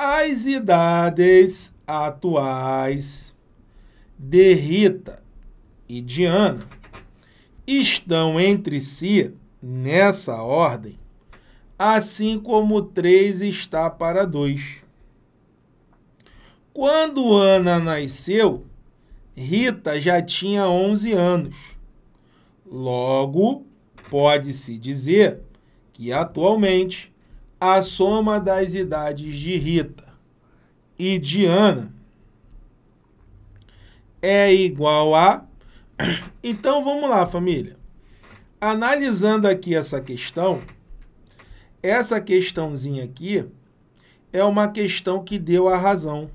As idades atuais de Rita e Diana estão entre si nessa ordem, assim como 3 está para 2. Quando Ana nasceu, Rita já tinha 11 anos. Logo, pode-se dizer que atualmente a soma das idades de Rita e Diana é igual a. Então vamos lá, família. Analisando aqui essa questão, essa questãozinha aqui é uma questão que deu a razão.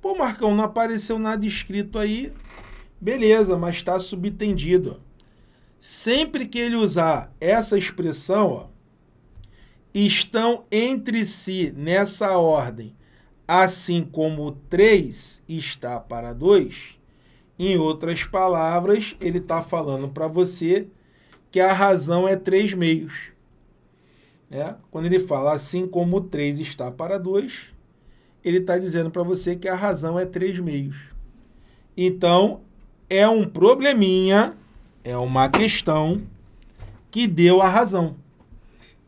Pô, Marcão, não apareceu nada escrito aí. Beleza, mas está subtendido. Sempre que ele usar essa expressão, ó, estão entre si nessa ordem, assim como 3 está para 2. Em outras palavras, ele está falando para você que a razão é 3 meios. É, quando ele fala assim como 3 está para 2, ele está dizendo para você que a razão é 3 meios. Então, é um probleminha é uma questão que deu a razão.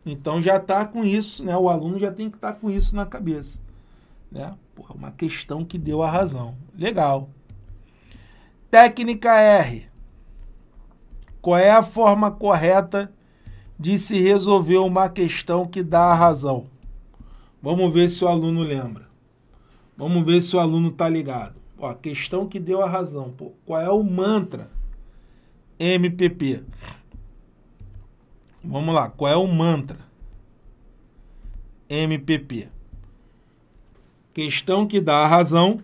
Então já está com isso, né? O aluno já tem que estar tá com isso na cabeça, né? É uma questão que deu a razão. Legal. Técnica R. Qual é a forma correta de se resolver uma questão que dá a razão? Vamos ver se o aluno lembra. Vamos ver se o aluno está ligado. Ó, a questão que deu a razão. Pô, qual é o mantra? MPP. Vamos lá, qual é o mantra? MPP. Questão que dá a razão,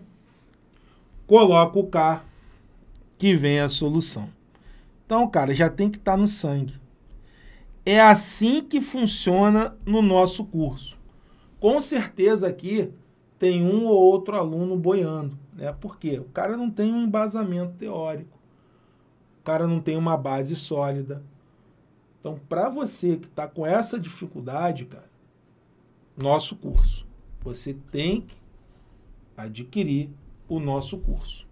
coloca o K que vem a solução. Então, cara, já tem que estar tá no sangue. É assim que funciona no nosso curso. Com certeza aqui tem um ou outro aluno boiando, né? Porque o cara não tem um embasamento teórico cara não tem uma base sólida. Então, para você que está com essa dificuldade, cara, nosso curso. Você tem que adquirir o nosso curso.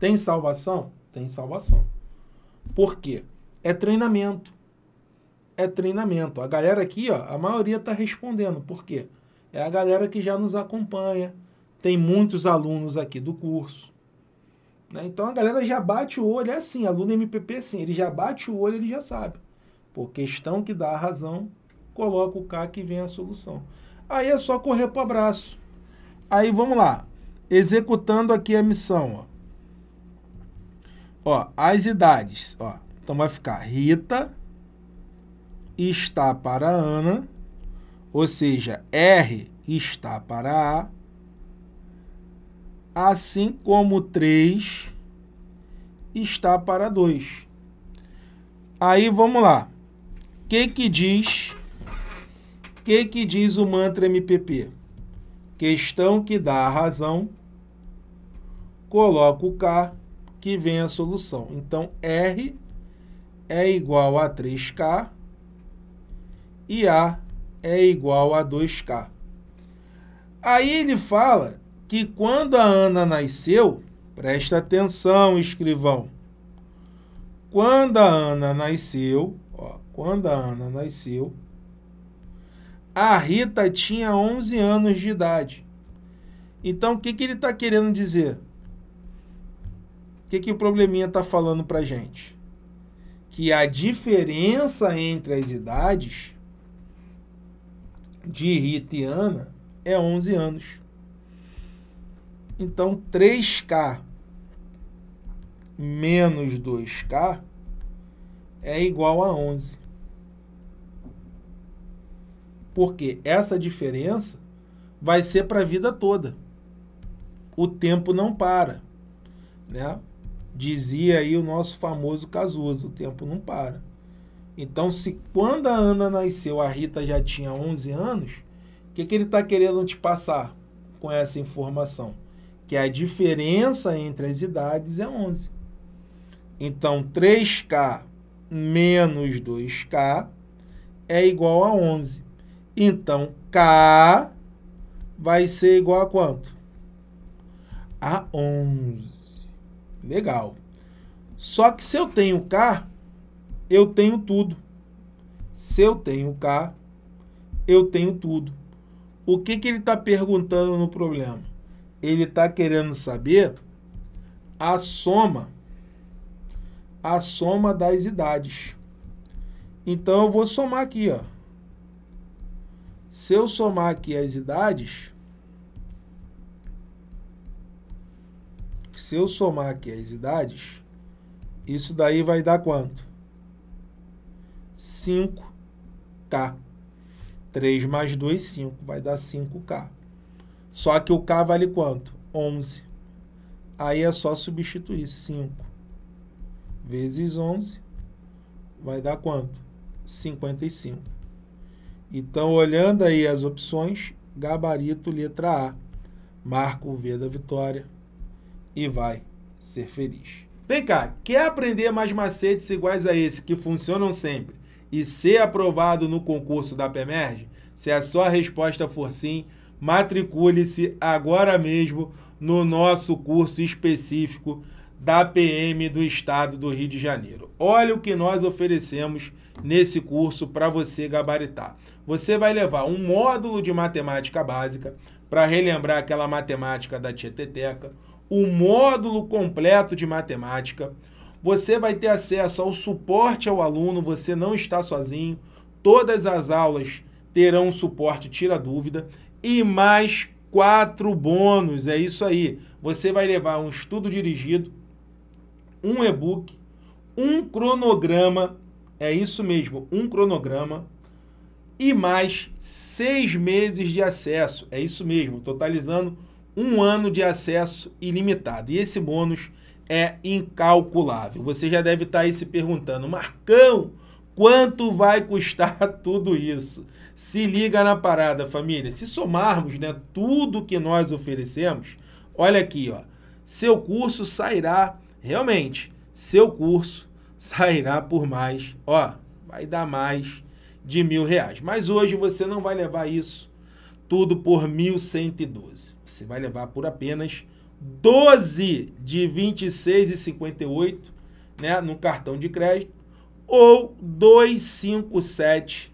Tem salvação? Tem salvação. Por quê? É treinamento. É treinamento. A galera aqui, ó, a maioria está respondendo. Por quê? É a galera que já nos acompanha. Tem muitos alunos aqui do curso. Né? Então a galera já bate o olho, é assim, aluno MPP é sim, ele já bate o olho, ele já sabe. Por questão que dá a razão, coloca o K que vem a solução. Aí é só correr para o abraço. Aí vamos lá, executando aqui a missão. Ó. ó, as idades, ó. Então vai ficar Rita está para Ana, ou seja, R está para A, assim como 3 está para 2. Aí vamos lá. Que que diz? Que que diz o mantra MPP? Questão que dá a razão, coloca o K que vem a solução. Então R é igual a 3K e A é igual a 2K. Aí ele fala que quando a Ana nasceu, presta atenção, escrivão. Quando a Ana nasceu, ó, quando a Ana nasceu, a Rita tinha 11 anos de idade. Então, o que, que ele está querendo dizer? O que, que o probleminha está falando para gente? Que a diferença entre as idades de Rita e Ana é 11 anos. Então, 3K menos 2K é igual a 11. Porque essa diferença vai ser para a vida toda. O tempo não para, né? Dizia aí o nosso famoso Cazuza, o tempo não para. Então, se quando a Ana nasceu, a Rita já tinha 11 anos, o que, que ele está querendo te passar com essa informação? que a diferença entre as idades é 11. Então, 3K menos 2K é igual a 11. Então, K vai ser igual a quanto? A 11. Legal. Só que se eu tenho K, eu tenho tudo. Se eu tenho K, eu tenho tudo. O que, que ele está perguntando no problema? ele está querendo saber a soma a soma das idades. Então eu vou somar aqui, ó. Se eu somar aqui as idades, se eu somar aqui as idades, isso daí vai dar quanto? 5K. 3 mais 2, 5. Vai dar 5K. Só que o K vale quanto? 11. Aí é só substituir 5 vezes 11 vai dar quanto? 55. Então, olhando aí as opções, gabarito letra A. Marca o V da vitória e vai ser feliz. Vem cá, quer aprender mais macetes iguais a esse que funcionam sempre e ser aprovado no concurso da PEMERG? Se a sua resposta for sim, matricule-se agora mesmo no nosso curso específico da PM do Estado do Rio de Janeiro. Olha o que nós oferecemos nesse curso para você gabaritar. Você vai levar um módulo de matemática básica para relembrar aquela matemática da Tieteteca, o módulo completo de matemática. Você vai ter acesso ao suporte ao aluno, você não está sozinho. Todas as aulas terão suporte tira dúvida e mais quatro bônus. É isso aí. Você vai levar um estudo dirigido, um e-book, um cronograma. É isso mesmo, um cronograma e mais seis meses de acesso. É isso mesmo, totalizando um ano de acesso ilimitado. E esse bônus é incalculável. Você já deve estar aí se perguntando, Marcão, quanto vai custar tudo isso? Se liga na parada, família. Se somarmos, né, tudo que nós oferecemos, olha aqui, ó. Seu curso sairá realmente. Seu curso sairá por mais, ó, vai dar mais de mil reais. Mas hoje você não vai levar isso tudo por 1.112. Você vai levar por apenas 12 de 26,58, né, no cartão de crédito ou 257